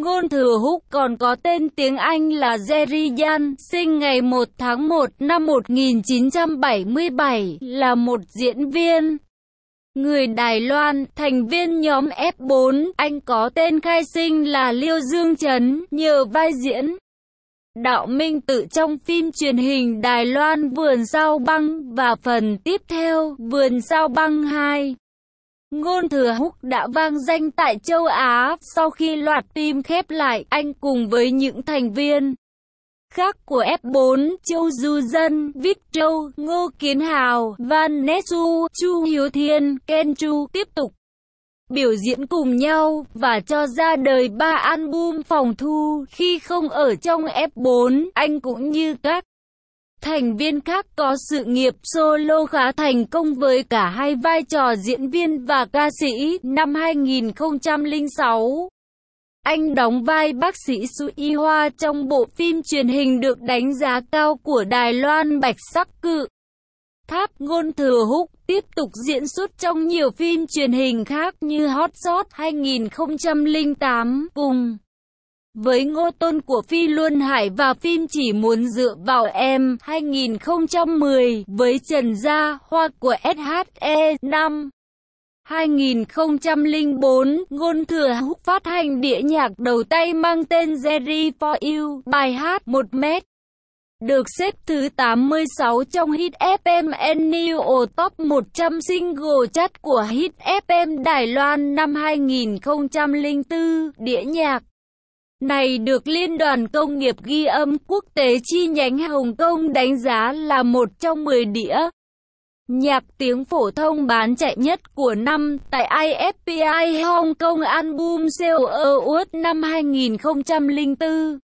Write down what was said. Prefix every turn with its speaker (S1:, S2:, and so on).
S1: Ngôn thừa Húc còn có tên tiếng Anh là Jerry Yan, sinh ngày 1 tháng 1 năm 1977, là một diễn viên. Người Đài Loan, thành viên nhóm F4, anh có tên khai sinh là Liêu Dương Trấn, nhờ vai diễn. Đạo Minh Tự trong phim truyền hình Đài Loan Vườn Sao Băng và phần tiếp theo Vườn Sao Băng 2. Ngôn thừa húc đã vang danh tại châu Á, sau khi loạt phim khép lại, anh cùng với những thành viên khác của F4, Châu Du Dân, Vít Châu, Ngô Kiến Hào, Van Nessu, Chu Hiếu Thiên, Ken Chu tiếp tục biểu diễn cùng nhau và cho ra đời ba album phòng thu khi không ở trong F4, anh cũng như các thành viên khác có sự nghiệp solo khá thành công với cả hai vai trò diễn viên và ca sĩ. Năm 2006, anh đóng vai bác sĩ Su Sui Hoa trong bộ phim truyền hình được đánh giá cao của Đài Loan Bạch Sắc Cự. Tháp Ngôn Thừa Húc tiếp tục diễn xuất trong nhiều phim truyền hình khác như Hot Shot 2008 cùng với Ngô Tôn của Phi Luân Hải và phim Chỉ Muốn Dựa Vào Em 2010 với Trần Gia Hoa của SHE 5 2004, ngôn thừa húc phát hành đĩa nhạc đầu tay mang tên Jerry For You, bài hát 1 mét. Được xếp thứ 86 trong Hit FM New Top 100 single chart của Hit FM Đài Loan năm 2004, đĩa nhạc này được Liên đoàn Công nghiệp ghi âm quốc tế chi nhánh Hồng Kông đánh giá là một trong 10 đĩa nhạc tiếng phổ thông bán chạy nhất của năm tại IFPI Hong Kong Album Sale Awards năm 2004.